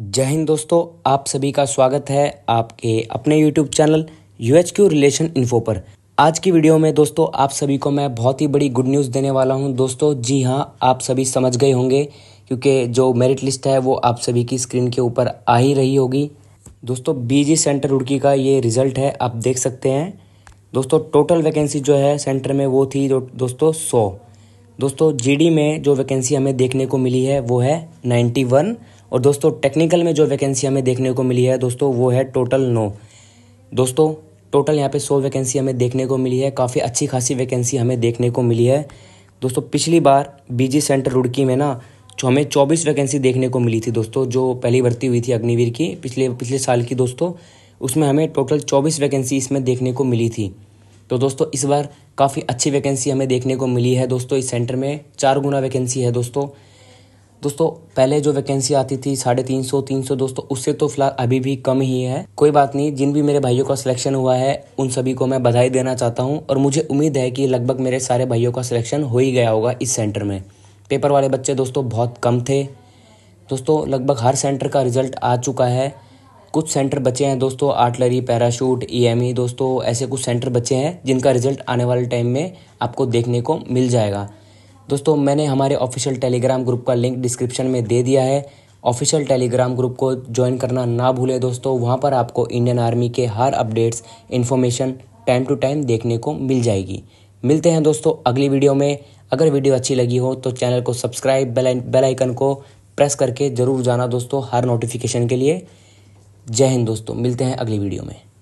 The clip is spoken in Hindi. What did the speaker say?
जय हिंद दोस्तों आप सभी का स्वागत है आपके अपने YouTube channel U H Q relation info पर आज की वीडियो में दोस्तों आप सभी को मैं बहुत ही बड़ी गुड न्यूज़ देने वाला हूं दोस्तों जी हां आप सभी समझ गए होंगे क्योंकि जो मेरिट लिस्ट है वो आप सभी की स्क्रीन के ऊपर आ ही रही होगी दोस्तों बीजी सेंटर रुड़की का ये रिज़ल्ट है आप देख सकते हैं दोस्तों टोटल वैकेंसी जो है सेंटर में वो थी दोस्तों सौ दोस्तों जीडी में जो वैकेंसी हमें देखने को मिली है वो है नाइन्टी वन और दोस्तों टेक्निकल में जो वैकेंसी हमें देखने को मिली है दोस्तों वो है टोटल नौ दोस्तों टोटल यहाँ पे सौ वैकेंसी हमें देखने को मिली है काफ़ी अच्छी खासी वैकेंसी हमें देखने को मिली है दोस्तों पिछली बार बीजी सेंटर रुड़की में ना जो हमें चौबीस वैकेंसी देखने को मिली थी दोस्तों जो पहली भर्ती हुई थी अग्निवीर की पिछले पिछले साल की दोस्तों उसमें हमें टोटल चौबीस वैकेंसी इसमें देखने को मिली थी तो दोस्तों इस बार काफ़ी अच्छी वैकेंसी हमें देखने को मिली है दोस्तों इस सेंटर में चार गुना वैकेंसी है दोस्तों दोस्तों पहले जो वैकेंसी आती थी साढ़े तीन सौ तीन सौ दोस्तों उससे तो फिलहाल अभी भी कम ही है कोई बात नहीं जिन भी मेरे भाइयों का सिलेक्शन हुआ है उन सभी को मैं बधाई देना चाहता हूँ और मुझे उम्मीद है कि लगभग मेरे सारे भाइयों का सिलेक्शन हो ही गया होगा इस सेंटर में पेपर वाले बच्चे दोस्तों बहुत कम थे दोस्तों लगभग हर सेंटर का रिजल्ट आ चुका है कुछ सेंटर बचे हैं दोस्तों आर्टलरी पैराशूट ई दोस्तों ऐसे कुछ सेंटर बचे हैं जिनका रिजल्ट आने वाले टाइम में आपको देखने को मिल जाएगा दोस्तों मैंने हमारे ऑफिशियल टेलीग्राम ग्रुप का लिंक डिस्क्रिप्शन में दे दिया है ऑफिशियल टेलीग्राम ग्रुप को ज्वाइन करना ना भूलें दोस्तों वहाँ पर आपको इंडियन आर्मी के हर updates information time to time देखने को मिल जाएगी मिलते हैं दोस्तों अगली वीडियो में अगर वीडियो अच्छी लगी हो तो चैनल को सब्सक्राइब बेल बेल आइकन को प्रेस करके ज़रूर जाना दोस्तों हर नोटिफिकेशन के लिए जय हिंद दोस्तों मिलते हैं अगली वीडियो में